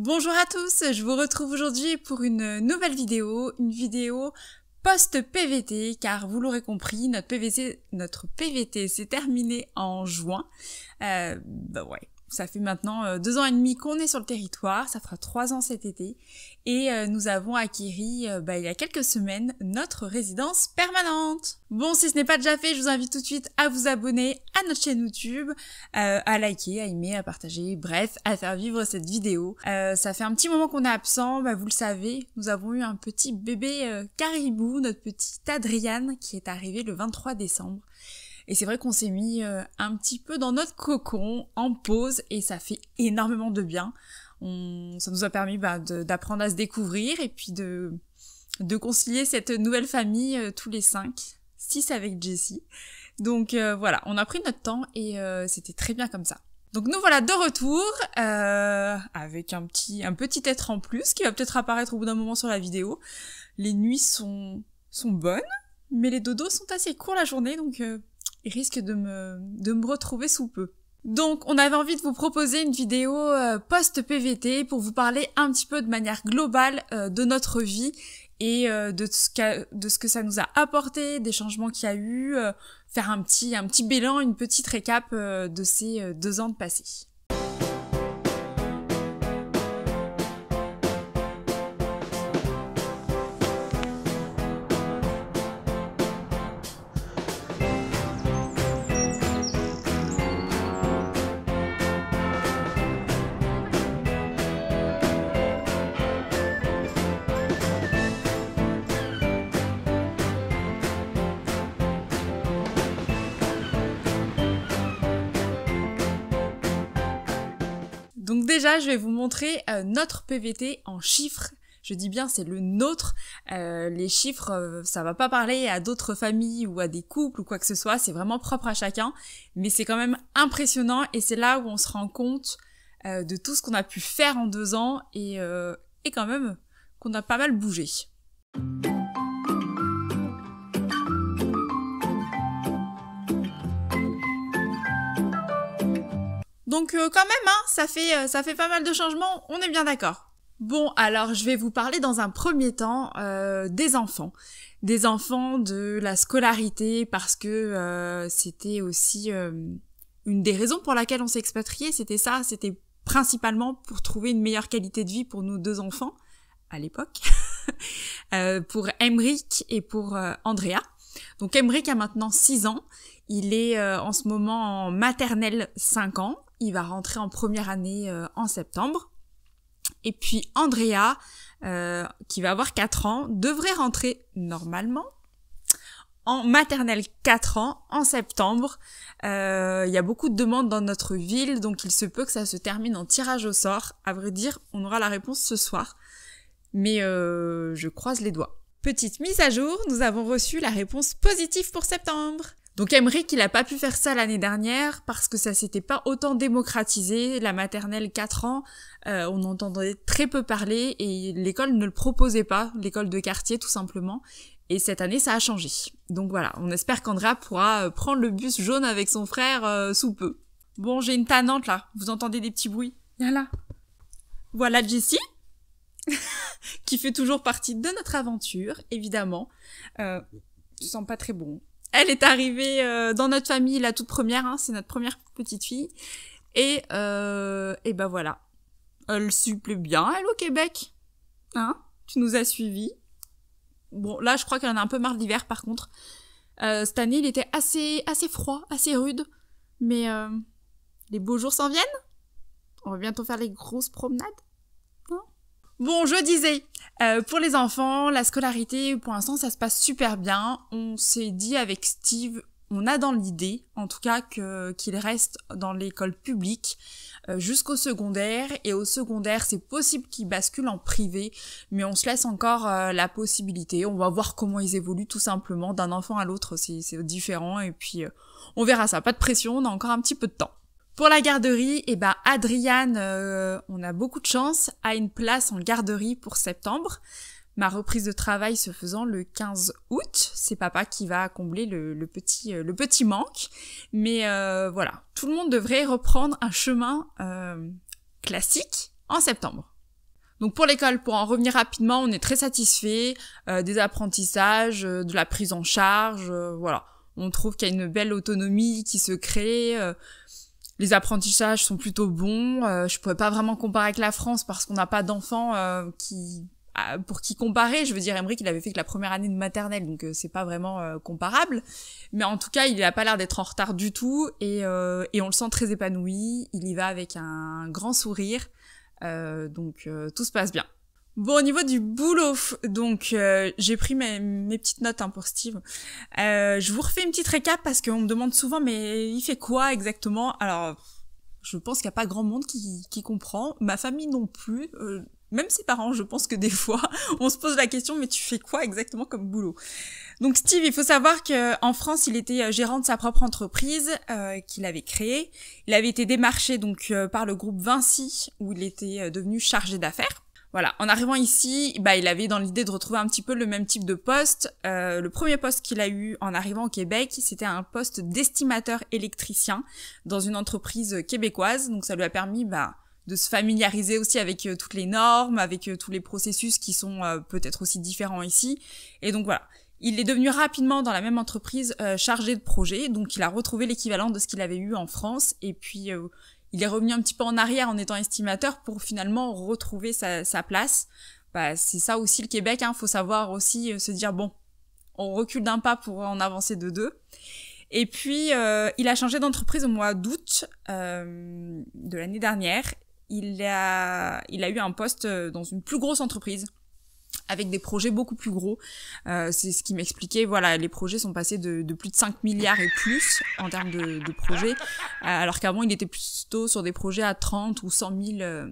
Bonjour à tous, je vous retrouve aujourd'hui pour une nouvelle vidéo, une vidéo post-PVT, car vous l'aurez compris, notre PVT, notre PVT s'est terminé en juin. Euh, bah ouais, ça fait maintenant euh, deux ans et demi qu'on est sur le territoire, ça fera trois ans cet été, et euh, nous avons acquéri euh, bah, il y a quelques semaines notre résidence permanente. Bon, si ce n'est pas déjà fait, je vous invite tout de suite à vous abonner à notre chaîne YouTube, à liker, à aimer, à partager, bref, à faire vivre cette vidéo. ça fait un petit moment qu'on est absent, bah, vous le savez, nous avons eu un petit bébé caribou, notre petite Adriane, qui est arrivé le 23 décembre. Et c'est vrai qu'on s'est mis euh, un petit peu dans notre cocon, en pause, et ça fait énormément de bien. ça nous a permis bah, d'apprendre à se découvrir et puis de, de concilier cette nouvelle famille euh, tous les cinq, six avec Jessie. Donc euh, voilà, on a pris notre temps et c'était très bien comme ça. Donc nous voilà de retour avec un petit un petit être en plus qui va peut-être apparaître au bout d'un moment sur la vidéo. Les nuits sont sont bonnes, mais les dodos sont assez courts la journée donc risque de me, retrouver sous peu. Donc on avait envie de vous proposer une vidéo euh, post-PVT pour vous parler un petit peu de manière globale euh, de notre vie et euh, de, ce que, ça nous a apporté, des changements qu'il y a eu, faire un petit, un petit bilan, une petite récap de ces deux ans de passé. je vais vous montrer euh, notre PVT en chiffres. Je dis bien, c'est le nôtre. Euh, les chiffres, euh, ça va pas parler à d'autres familles ou à des couples ou quoi que ce soit. C'est vraiment propre à chacun. Mais c'est quand même impressionnant et c'est là où on se rend compte de tout ce qu'on a pu faire en deux ans et, et quand même qu'on a pas mal bougé. Donc euh, quand même, hein, ça fait, euh, ça fait pas mal de changements, on est bien d'accord. Bon, alors je vais vous parler dans un premier temps euh, des enfants, des enfants de la scolarité, parce que c'était aussi une des raisons pour laquelle on s'est expatrié, c'était ça, c'était principalement pour trouver une meilleure qualité de vie pour nos deux enfants à l'époque, pour Emric et pour Andrea. Donc Emric a maintenant 6 ans, il est en ce moment en maternelle 5 ans il va rentrer en première année euh, en septembre. Et puis Andrea, euh, qui va avoir 4 ans, devrait rentrer normalement en maternelle 4 ans en septembre. Euh, il y a beaucoup de demandes dans notre ville, donc il se peut que ça se termine en tirage au sort. À vrai dire, on aura la réponse ce soir. Mais je croise les doigts. Petite mise à jour, nous avons reçu la réponse positive pour septembre. Donc Emmerich, il n'a pas pu faire ça l'année dernière parce que ça s'était pas autant démocratisé. La maternelle 4 ans, euh, on entendait très peu parler et l'école ne le proposait pas, l'école de quartier tout simplement. Et cette année, ça a changé. Donc voilà, on espère qu'Andrea pourra euh, prendre le bus jaune avec son frère euh, sous peu. Bon, j'ai une tannante là. Vous entendez des petits bruits Viens là. Voilà Jessie, qui fait toujours partie de notre aventure, évidemment. Euh, tu sens pas très bon elle est arrivée euh, dans notre famille, la toute première, hein, c'est notre première petite fille. Et, euh, et ben voilà, elle supplée bien, elle au Québec. Hein Tu nous as suivis. Bon, là, je crois qu'elle en a un peu marre d'hiver par contre. Euh, cette année, il était assez, assez froid, assez rude. Mais euh, les beaux jours s'en viennent. On va bientôt faire les grosses promenades. Bon, je disais, euh, pour les enfants, la scolarité, pour l'instant, ça se passe super bien. On s'est dit avec Steve, on a dans l'idée, en tout cas, que, qu'il reste dans l'école publique euh, jusqu'au secondaire. Et au secondaire, c'est possible qu'il bascule en privé, mais on se laisse encore euh, la possibilité. On va voir comment ils évoluent tout simplement d'un enfant à l'autre. C'est, c'est différent. Et puis, on verra ça. Pas de pression, on a encore un petit peu de temps. Pour la garderie, eh ben Adriane, euh, on a beaucoup de chance, a une place en garderie pour septembre. Ma reprise de travail se faisant le 15 août, c'est papa qui va combler le, petit, euh, le petit manque. Mais euh, voilà, tout le monde devrait reprendre un chemin classique en septembre. Donc pour l'école, pour en revenir rapidement, on est très satisfait des apprentissages, de la prise en charge, voilà. On trouve qu'il y a une belle autonomie qui se crée les apprentissages sont plutôt bons. Euh, je pourrais pas vraiment comparer avec la France parce qu'on n'a pas d'enfants euh, qui pour qui comparer. Je veux dire, Emmerich, il avait fait que la première année de maternelle, donc euh, c'est pas vraiment comparable. Mais en tout cas, il a pas l'air d'être en retard du tout et, et on le sent très épanoui. Il y va avec un grand sourire, donc tout se passe bien. Bon, au niveau du boulot, donc euh, j'ai pris mes, petites notes hein, pour Steve. Euh, je vous refais une petite récap parce qu'on me demande souvent, mais il fait quoi exactement Alors, je pense qu'il n'y a pas grand monde qui, comprend. Ma famille non plus. Euh, même ses parents, je pense que des fois, on se pose la question, mais tu fais quoi exactement comme boulot Donc Steve, il faut savoir qu'en France, il était gérant de sa propre entreprise qu'il avait créée. Il avait été démarché donc par le groupe Vinci, où il était devenu chargé d'affaires. Voilà, en arrivant ici, bah, il avait dans l'idée de retrouver un petit peu le même type de poste. Euh, le premier poste qu'il a eu en arrivant au Québec, c'était un poste d'estimateur électricien dans une entreprise québécoise. Donc ça lui a permis bah, de se familiariser aussi avec euh, toutes les normes, avec euh, tous les processus qui sont peut-être aussi différents ici. Et donc voilà, il est devenu rapidement dans la même entreprise chargé de projet, donc il a retrouvé l'équivalent de ce qu'il avait eu en France, et puis il est revenu un petit peu en arrière en étant estimateur pour finalement retrouver sa, place. Bah, c'est ça aussi le Québec, hein. faut savoir aussi euh, se dire bon, on recule d'un pas pour en avancer de deux. Et puis, euh, il a changé d'entreprise au mois d'août euh, de l'année dernière. Il a, il a eu un poste dans une plus grosse entreprise avec des projets beaucoup plus gros. Euh, c'est ce qui m'expliquait, voilà, les projets sont passés de, de, plus de 5 milliards et plus en termes de, de projets, euh, alors qu'avant, il était plutôt sur des projets à 30 ou 100 000,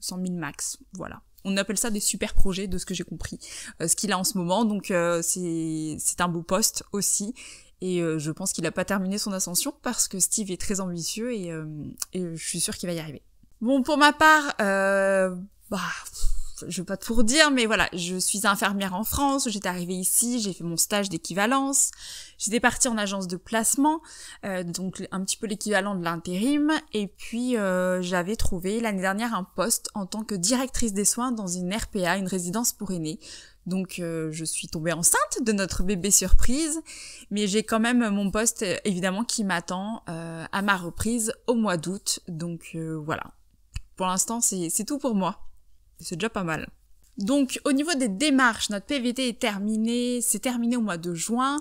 100 max, voilà. On appelle ça des super projets, de ce que j'ai compris, euh, ce qu'il a en ce moment, donc euh, c'est un beau poste aussi. Et je pense qu'il n'a pas terminé son ascension parce que Steve est très ambitieux et, et je suis sûre qu'il va y arriver. Bon, pour ma part, bah, je veux pas tout redire, mais voilà, je suis infirmière en France, j'étais arrivée ici, j'ai fait mon stage d'équivalence, j'étais partie en agence de placement, euh, donc un petit peu l'équivalent de l'intérim, et puis euh, j'avais trouvé l'année dernière un poste en tant que directrice des soins dans une RPA, une résidence pour aînés. Donc euh, je suis tombée enceinte de notre bébé surprise, mais j'ai quand même mon poste évidemment qui m'attend à ma reprise au mois d'août. Donc voilà. Pour l'instant, c'est tout pour moi. C'est déjà pas mal. Donc au niveau des démarches, notre PVT est terminé, c'est terminé au mois de juin.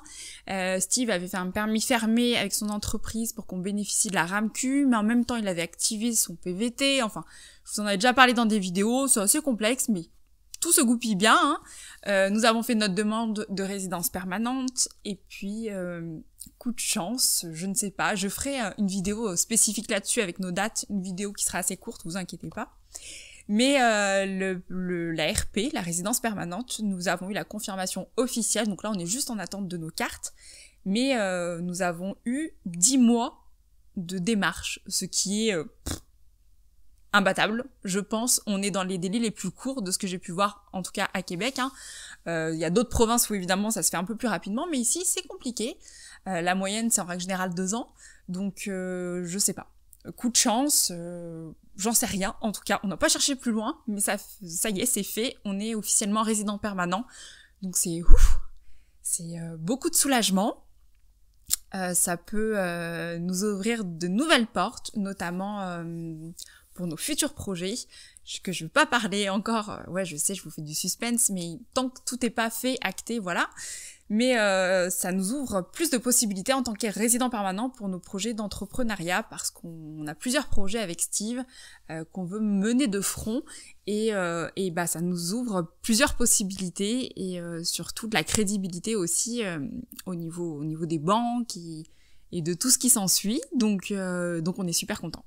Euh, Steve avait fait un permis fermé avec son entreprise pour qu'on bénéficie de la RAMQ, mais en même temps il avait activé son PVT, enfin je vous en avais déjà parlé dans des vidéos, c'est assez complexe, mais tout se goupille bien. Hein. Euh, nous avons fait notre demande de résidence permanente, et puis euh, coup de chance, je ne sais pas, je ferai une vidéo spécifique là-dessus avec nos dates, une vidéo qui sera assez courte, vous inquiétez pas. Mais euh, le, la RP, la résidence permanente, nous avons eu la confirmation officielle. Donc là, on est juste en attente de nos cartes. Mais euh, nous avons eu 10 mois de démarche, ce qui est euh, imbattable. Je pense on est dans les délais les plus courts de ce que j'ai pu voir, en tout cas à Québec. Hein. Il y a d'autres provinces où évidemment ça se fait un peu plus rapidement, mais ici c'est compliqué. la moyenne c'est en règle générale deux ans, donc je sais pas coup de chance, euh, j'en sais rien. En tout cas, on n'a pas cherché plus loin, mais ça, ça y est, c'est fait. On est officiellement résident permanent. Donc c'est ouf, c'est euh, beaucoup de soulagement. Euh, ça peut nous ouvrir de nouvelles portes, notamment pour nos futurs projets que je ne veux pas parler encore. Ouais, je sais, je vous fais du suspense, mais tant que tout n'est pas fait, acté, voilà mais euh, ça nous ouvre plus de possibilités en tant que résident permanent pour nos projets d'entrepreneuriat parce qu'on a plusieurs projets avec Steve euh, qu'on veut mener de front et, euh, et bah, ça nous ouvre plusieurs possibilités et surtout de la crédibilité aussi au, niveau, au niveau des banques et, et de tout ce qui s'ensuit. Donc, donc on est super content.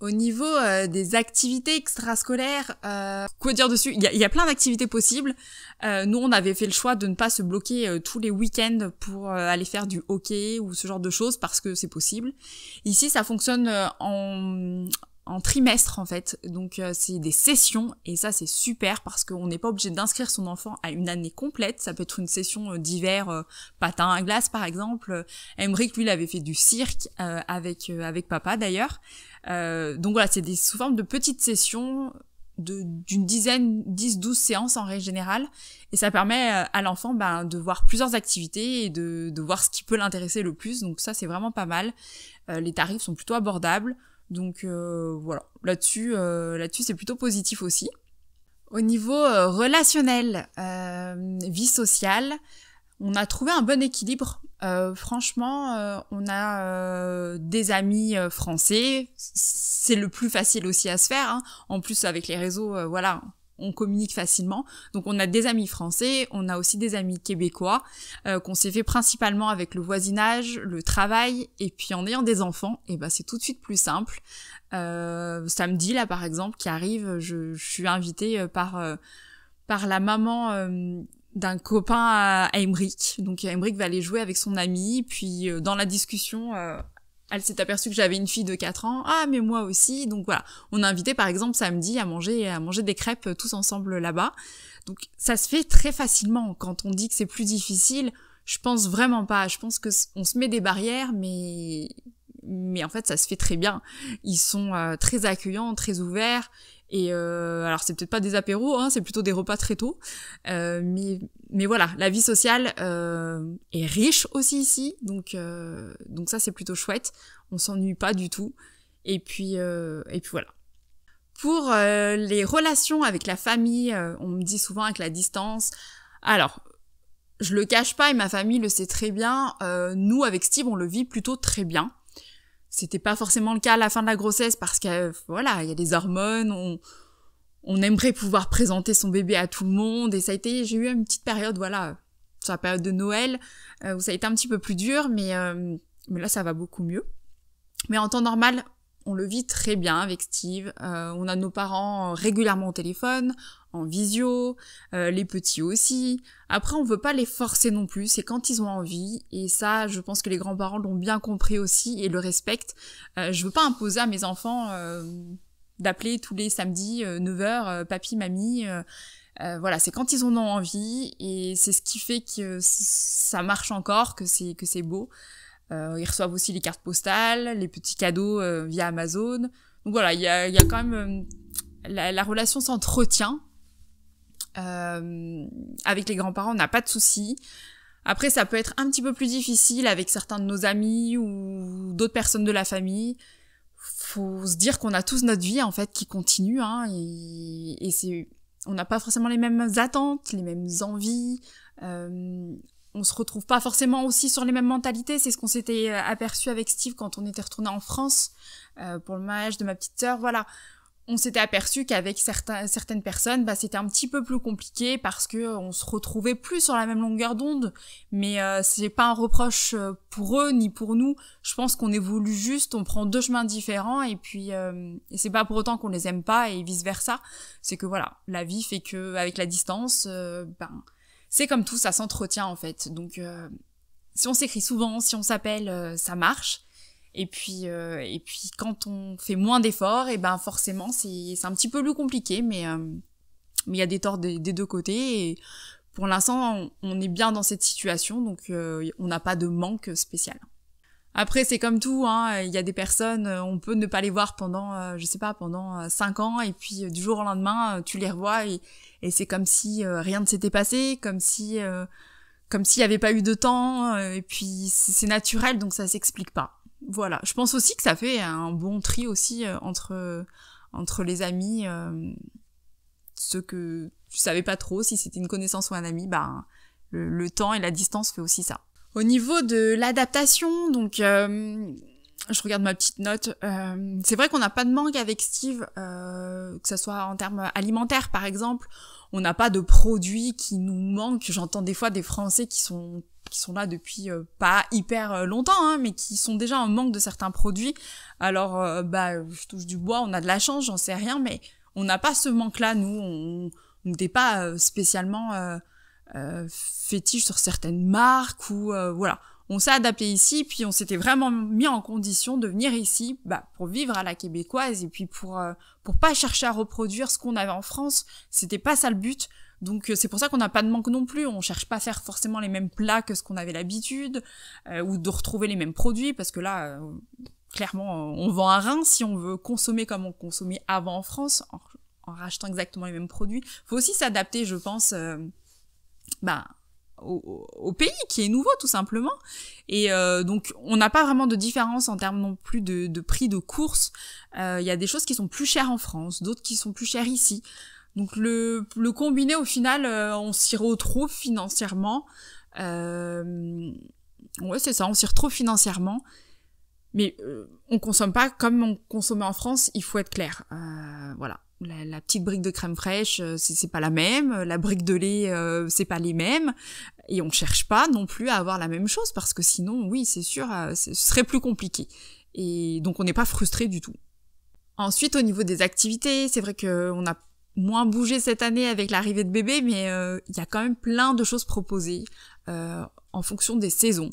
Au niveau euh, des activités extrascolaires, euh, quoi dire dessus Il y a, plein d'activités possibles. Euh, nous, on avait fait le choix de ne pas se bloquer tous les week-ends pour aller faire du hockey ou ce genre de choses parce que c'est possible. Ici, ça fonctionne en, trimestre en fait. Donc c'est des sessions et ça c'est super parce qu'on n'est pas obligé d'inscrire son enfant à une année complète. Ça peut être une session d'hiver patin à glace par exemple. Emmerich lui il avait fait du cirque avec avec papa d'ailleurs. Euh, donc voilà, c'est des sous forme de petites sessions d'une dizaine, 10, 12 séances en règle générale. Et ça permet euh, à l'enfant ben, de voir plusieurs activités et de, de voir ce qui peut l'intéresser le plus. Donc ça, c'est vraiment pas mal. Euh, les tarifs sont plutôt abordables. Donc voilà, là-dessus, là-dessus c'est plutôt positif aussi. Au niveau relationnel, vie sociale, on a trouvé un bon équilibre. Euh, franchement, euh, on a euh, des amis français. C'est le plus facile aussi à se faire. Hein. En plus, avec les réseaux, voilà, on communique facilement. Donc, on a des amis français. On a aussi des amis québécois qu'on s'est fait principalement avec le voisinage, le travail, et puis en ayant des enfants, et eh ben c'est tout de suite plus simple. samedi là, par exemple, qui arrive, je, je suis invitée par par la maman d'un copain à, Donc Emric va aller jouer avec son ami, puis euh, dans la discussion, euh, elle s'est aperçue que j'avais une fille de 4 ans. Ah mais moi aussi. Donc voilà, on a invité par exemple samedi à manger à manger des crêpes euh, tous ensemble là-bas. Donc ça se fait très facilement quand on dit que c'est plus difficile. Je pense vraiment pas. Je pense que on se met des barrières, mais mais en fait ça se fait très bien. Ils sont très accueillants, très ouverts et euh, alors c'est peut-être pas des apéros, hein, c'est plutôt des repas très tôt. Euh, mais, voilà, la vie sociale euh, est riche aussi ici, donc, donc ça c'est plutôt chouette. On s'ennuie pas du tout. Et puis, et puis voilà. Pour les relations avec la famille, on me dit souvent avec la distance. Alors, je le cache pas et ma famille le sait très bien. nous avec Steve, on le vit plutôt très bien c'était pas forcément le cas à la fin de la grossesse parce que euh, voilà, il y a des hormones, on, on aimerait pouvoir présenter son bébé à tout le monde et ça a été, j'ai eu une petite période, voilà, sur la période de Noël euh, où ça a été un petit peu plus dur, mais euh, mais là ça va beaucoup mieux. Mais en temps normal, on le vit très bien avec Steve. Euh, on a nos parents euh, régulièrement au téléphone, en visio, euh, les petits aussi. Après, on veut pas les forcer non plus, c'est quand ils ont envie. Et ça, je pense que les grands-parents l'ont bien compris aussi et le respectent. Euh, je veux pas imposer à mes enfants d'appeler tous les samedis 9h, papy, mamie. voilà, c'est quand ils en ont envie et c'est ce qui fait que ça marche encore, que c'est que c'est beau. Euh, ils reçoivent aussi les cartes postales, les petits cadeaux euh, via Amazon. Donc voilà, il y a, y a, quand même euh, la, la, relation s'entretient. avec les grands-parents, on n'a pas de soucis. Après, ça peut être un petit peu plus difficile avec certains de nos amis ou d'autres personnes de la famille. Faut se dire qu'on a tous notre vie en fait qui continue, hein, et, et c'est, on n'a pas forcément les mêmes attentes, les mêmes envies. Euh, on se retrouve pas forcément aussi sur les mêmes mentalités. C'est ce qu'on s'était euh, aperçu avec Steve quand on était retourné en France euh, pour le mariage de ma petite sœur. Voilà, on s'était aperçu qu'avec certains, certaines personnes, bah, c'était un petit peu plus compliqué parce que euh, on se retrouvait plus sur la même longueur d'onde. Mais c'est pas un reproche pour eux ni pour nous. Je pense qu'on évolue juste, on prend deux chemins différents et puis c'est pas pour autant qu'on les aime pas et vice versa. C'est que voilà, la vie fait que avec la distance, ben c'est comme tout, ça s'entretient en fait. Donc euh, si on s'écrit souvent, si on s'appelle, euh, ça marche. Et puis euh, et puis quand on fait moins d'efforts, et eh ben forcément c'est un petit peu plus compliqué, mais mais il y a des torts des, deux côtés. Et pour l'instant, on, est bien dans cette situation, donc on n'a pas de manque spécial. Après, c'est comme tout, hein, il y a des personnes, euh, on peut ne pas les voir pendant, euh, je sais pas, pendant 5 euh, ans, et puis du jour au lendemain, tu les revois, et, c'est comme si rien ne s'était passé, comme si comme s'il n'y avait pas eu de temps, et puis c'est naturel, donc ça s'explique pas. Voilà, je pense aussi que ça fait un bon tri aussi entre, entre les amis, ce ceux que tu savais pas trop, si c'était une connaissance ou un ami, ben le temps et la distance fait aussi ça. Au niveau de l'adaptation, donc euh, je regarde ma petite note. Euh, c'est vrai qu'on n'a pas de manque avec Steve, euh, que ce soit en termes alimentaires par exemple. On n'a pas de produits qui nous manquent. J'entends des fois des Français qui sont qui sont là depuis pas hyper longtemps, hein, mais qui sont déjà en manque de certains produits. Alors, bah, je touche du bois, on a de la chance, j'en sais rien, mais on n'a pas ce manque-là. Nous, on n'était pas spécialement euh, fétiche sur certaines marques ou euh, voilà. On s'est adapté ici, puis on s'était vraiment mis en condition de venir ici bah, pour vivre à la québécoise et puis pour euh, pour pas chercher à reproduire ce qu'on avait en France. C'était pas ça le but. Donc c'est pour ça qu'on n'a pas de manque non plus. On cherche pas à faire forcément les mêmes plats que ce qu'on avait l'habitude ou de retrouver les mêmes produits parce que là clairement, on vend à rein si on veut consommer comme on consommait avant en France, en, rachetant exactement les mêmes produits. Faut aussi s'adapter, je pense, bah, au, au, pays qui est nouveau tout simplement. Et euh, donc on n'a pas vraiment de différence en termes non plus de, de prix de course. Euh, il y a des choses qui sont plus chères en France, d'autres qui sont plus chères ici. Donc le, le combiné au final, euh, on s'y retrouve financièrement. ouais c'est ça, on s'y retrouve financièrement. Mais on consomme pas comme on consommait en France, il faut être clair. voilà la, petite brique de crème fraîche, euh, c'est pas la même, la brique de lait, euh, c'est pas les mêmes, et on cherche pas non plus à avoir la même chose parce que sinon, oui, c'est sûr, euh, ce serait plus compliqué. Et donc on n'est pas frustré du tout. Ensuite, au niveau des activités, c'est vrai qu'on a moins bougé cette année avec l'arrivée de bébé, mais il y a quand même plein de choses proposées en fonction des saisons.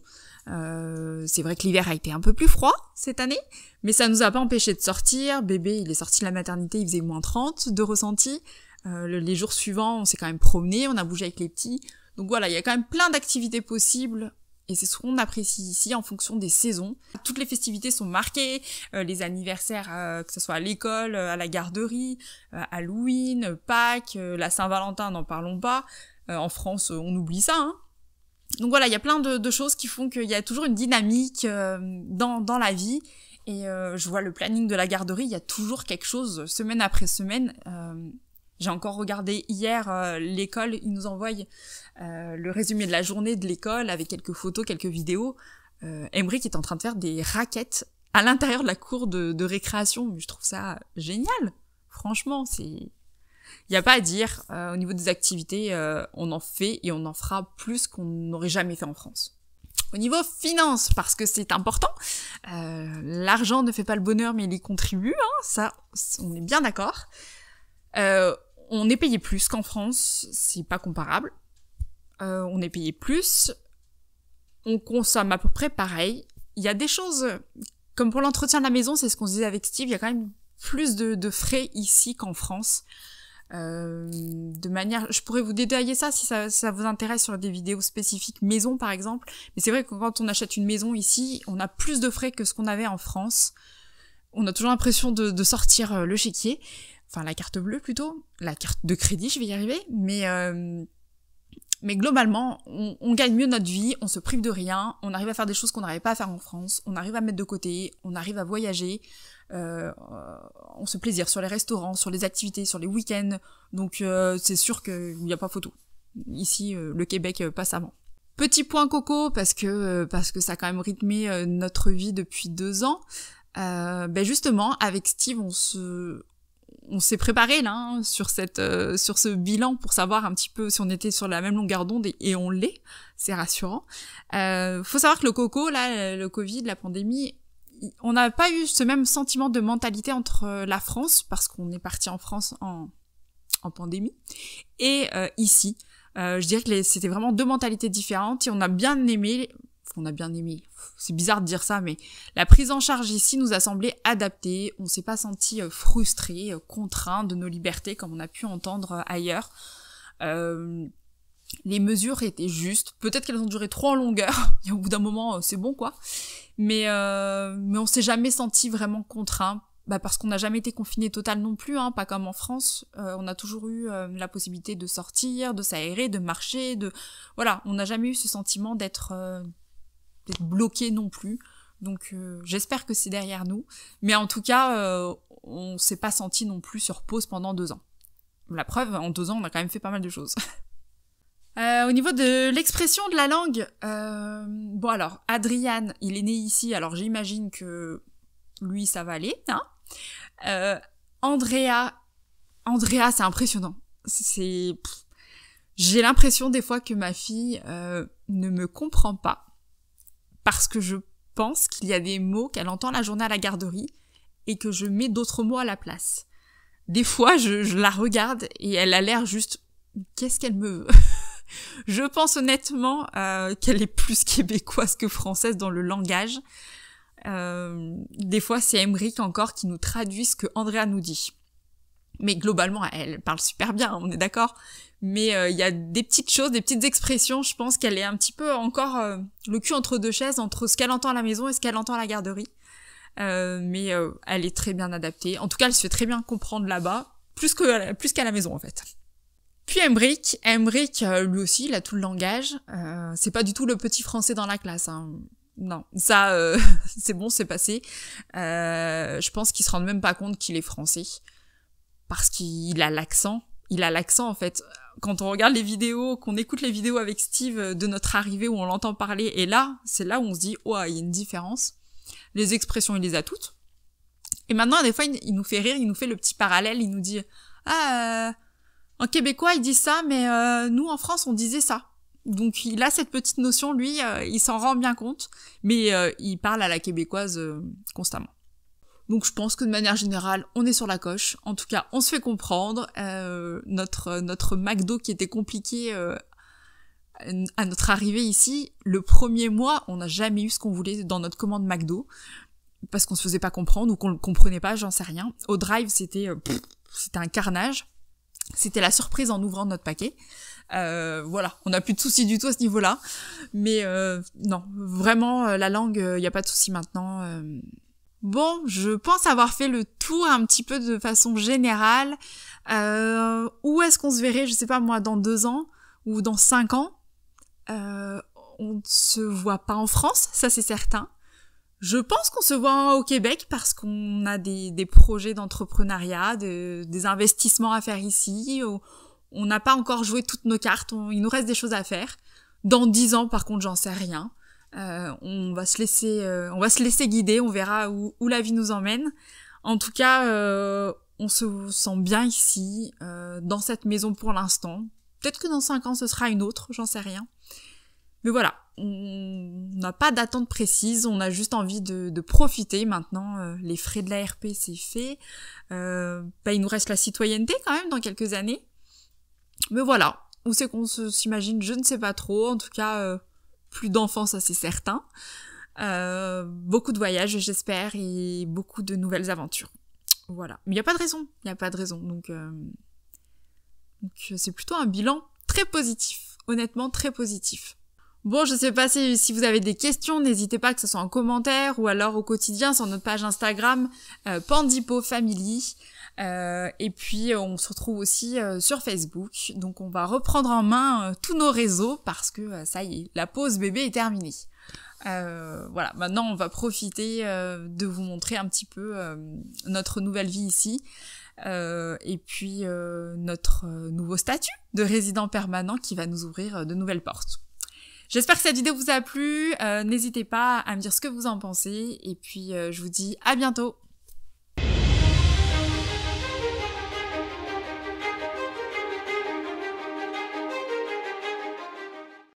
Euh, c'est vrai que l'hiver a été un peu plus froid cette année, mais ça nous a pas empêché de sortir. Bébé, il est sorti de la maternité, il faisait moins 30 de ressenti. Euh, les jours suivants, on s'est quand même promené, on a bougé avec les petits. Donc voilà, il y a quand même plein d'activités possibles. Et c'est ce qu'on apprécie ici en fonction des saisons. Toutes les festivités sont marquées, euh, les anniversaires, que ce soit à l'école, à la garderie, Halloween, Pâques, la Saint-Valentin, n'en parlons pas. en France, on oublie ça, hein donc voilà, il y a plein de, choses qui font qu'il y a toujours une dynamique euh, dans, dans la vie. Et euh, je vois le planning de la garderie, il y a toujours quelque chose semaine après semaine. Euh, j'ai encore regardé hier l'école, ils nous envoient le résumé de la journée de l'école avec quelques photos, quelques vidéos. Euh, est en train de faire des raquettes à l'intérieur de la cour de, de récréation. Je trouve ça génial. Franchement, c'est il n'y a pas à dire, euh, au niveau des activités, euh, on en fait et on en fera plus qu'on n'aurait jamais fait en France. Au niveau finance, parce que c'est important, euh, l'argent ne fait pas le bonheur mais il y contribue, hein, ça on est bien d'accord. on est payé plus qu'en France, c'est pas comparable. on est payé plus, on consomme à peu près pareil. Il y a des choses, comme pour l'entretien de la maison, c'est ce qu'on disait avec Steve, il y a quand même plus de frais ici qu'en France. Euh, de manière, je pourrais vous détailler ça si, ça vous intéresse sur des vidéos spécifiques maison par exemple. Mais c'est vrai que quand on achète une maison ici, on a plus de frais que ce qu'on avait en France. On a toujours l'impression de, sortir euh, le chéquier, enfin la carte bleue plutôt, la carte de crédit, je vais y arriver. Mais euh, mais globalement, on, gagne mieux notre vie, on se prive de rien, on arrive à faire des choses qu'on n'arrivait pas à faire en France, on arrive à mettre de côté, on arrive à voyager, euh, on se plaisir sur les restaurants, sur les activités, sur les week-ends. Donc euh, c'est sûr qu'il n'y a pas photo. Ici, euh, le Québec passe avant. Petit point coco parce que parce que ça a quand même rythmé notre vie depuis deux ans. ben justement, avec Steve, on se on s'est préparé là hein, sur cette euh, sur ce bilan pour savoir un petit peu si on était sur la même longueur d'onde et, on l'est, c'est rassurant. Euh, faut savoir que le coco là, le Covid, la pandémie, on n'a pas eu ce même sentiment de mentalité entre euh, la France parce qu'on est parti en France en en pandémie et euh, ici. je dirais que c'était vraiment deux mentalités différentes et on a bien aimé qu'on a bien aimé. C'est bizarre de dire ça, mais la prise en charge ici nous a semblé adaptée. On s'est pas senti euh, frustré, euh, contraint de nos libertés comme on a pu entendre euh, ailleurs. les mesures étaient justes. Peut-être qu'elles ont duré trop en longueur. Et au bout d'un moment, c'est bon quoi. Mais euh, mais on s'est jamais senti vraiment contraint. Bah, parce qu'on n'a jamais été confiné total non plus, hein, pas comme en France. on a toujours eu la possibilité de sortir, de s'aérer, de marcher, de voilà. On n'a jamais eu ce sentiment d'être bloqué non plus. Donc euh, j'espère que c'est derrière nous. Mais en tout cas, euh, on s'est pas senti non plus sur pause pendant deux ans. La preuve, en deux ans, on a quand même fait pas mal de choses. Euh, au niveau de l'expression de la langue, bon alors, Adrian, il est né ici, alors j'imagine que lui, ça va aller. Hein. Andrea, Andrea, c'est impressionnant. C'est, j'ai l'impression des fois que ma fille ne me comprend pas parce que je pense qu'il y a des mots qu'elle entend la journée à la garderie et que je mets d'autres mots à la place. Des fois, je, la regarde et elle a l'air juste qu'est-ce qu'elle me veut Je pense honnêtement euh, qu'elle est plus québécoise que française dans le langage. Euh, des fois, c'est Emmerich encore qui nous traduit ce que Andrea nous dit mais globalement, elle parle super bien, on est d'accord. Mais euh, il y a des petites choses, des petites expressions, je pense qu'elle est un petit peu encore euh, le cul entre deux chaises, entre ce qu'elle entend à la maison et ce qu'elle entend à la garderie. Euh, mais elle est très bien adaptée. En tout cas, elle se fait très bien comprendre là-bas, plus qu'à plus qu'à la maison en fait. Puis Embrick, Embrick lui aussi, il a tout le langage. c'est pas du tout le petit français dans la classe. Hein. non, ça, c'est bon, c'est passé. je pense qu'il se rend même pas compte qu'il est français parce qu'il a l'accent. Il a l'accent en fait. Quand on regarde les vidéos, qu'on écoute les vidéos avec Steve euh, de notre arrivée où on l'entend parler, et là, c'est là où on se dit, oh, il y a une différence. Les expressions, il les a toutes. Et maintenant, des fois, il, nous fait rire, il nous fait le petit parallèle, il nous dit, ah, euh, en québécois, il dit ça, mais euh, nous, en France, on disait ça. Donc il a cette petite notion, lui, il s'en rend bien compte, mais il parle à la québécoise constamment. Donc je pense que de manière générale, on est sur la coche. En tout cas, on se fait comprendre. Euh, notre, notre McDo qui était compliqué euh, à notre arrivée ici, le premier mois, on n'a jamais eu ce qu'on voulait dans notre commande McDo parce qu'on se faisait pas comprendre ou qu'on le comprenait pas, j'en sais rien. Au drive, c'était euh, c'était un carnage. C'était la surprise en ouvrant notre paquet. voilà, on n'a plus de soucis du tout à ce niveau-là. Mais non, vraiment, la langue, il n'y a pas de soucis maintenant. Bon, je pense avoir fait le tour un petit peu de façon générale. Euh, où est-ce qu'on se verrait, je sais pas moi, dans deux ans ou dans cinq ans euh, On ne se voit pas en France, ça c'est certain. Je pense qu'on se voit au Québec parce qu'on a des, projets d'entrepreneuriat, des investissements à faire ici. On n'a pas encore joué toutes nos cartes, il nous reste des choses à faire. Dans dix ans, par contre, j'en sais rien. Euh, on va se laisser, euh, on va se laisser guider, on verra où, où la vie nous emmène. En tout cas, euh, on se sent bien ici, dans cette maison pour l'instant. Peut-être que dans cinq ans ce sera une autre, j'en sais rien. Mais voilà, on n'a pas d'attente précise, on a juste envie de, profiter maintenant. les frais de la RP c'est fait. Bah, il nous reste la citoyenneté quand même dans quelques années. Mais voilà, où c'est qu'on s'imagine, je ne sais pas trop. En tout cas plus d'enfants, ça c'est certain. Euh, beaucoup de voyages, j'espère, et beaucoup de nouvelles aventures. Voilà. Mais il n'y a pas de raison. Il n'y a pas de raison. Donc, euh, euh, c'est plutôt un bilan très positif. Honnêtement, très positif. Bon, je sais pas si, vous avez des questions, n'hésitez pas que ce soit en commentaire ou alors au quotidien sur notre page Instagram Pandipo Family. Euh, et puis euh, on se retrouve aussi euh, sur Facebook. Donc on va reprendre en main tous nos réseaux parce que ça y est, la pause bébé est terminée. voilà, maintenant on va profiter de vous montrer un petit peu notre nouvelle vie ici et puis notre nouveau statut de résident permanent qui va nous ouvrir de nouvelles portes. J'espère que cette vidéo vous a plu, n'hésitez pas à me dire ce que vous en pensez et puis je vous dis à bientôt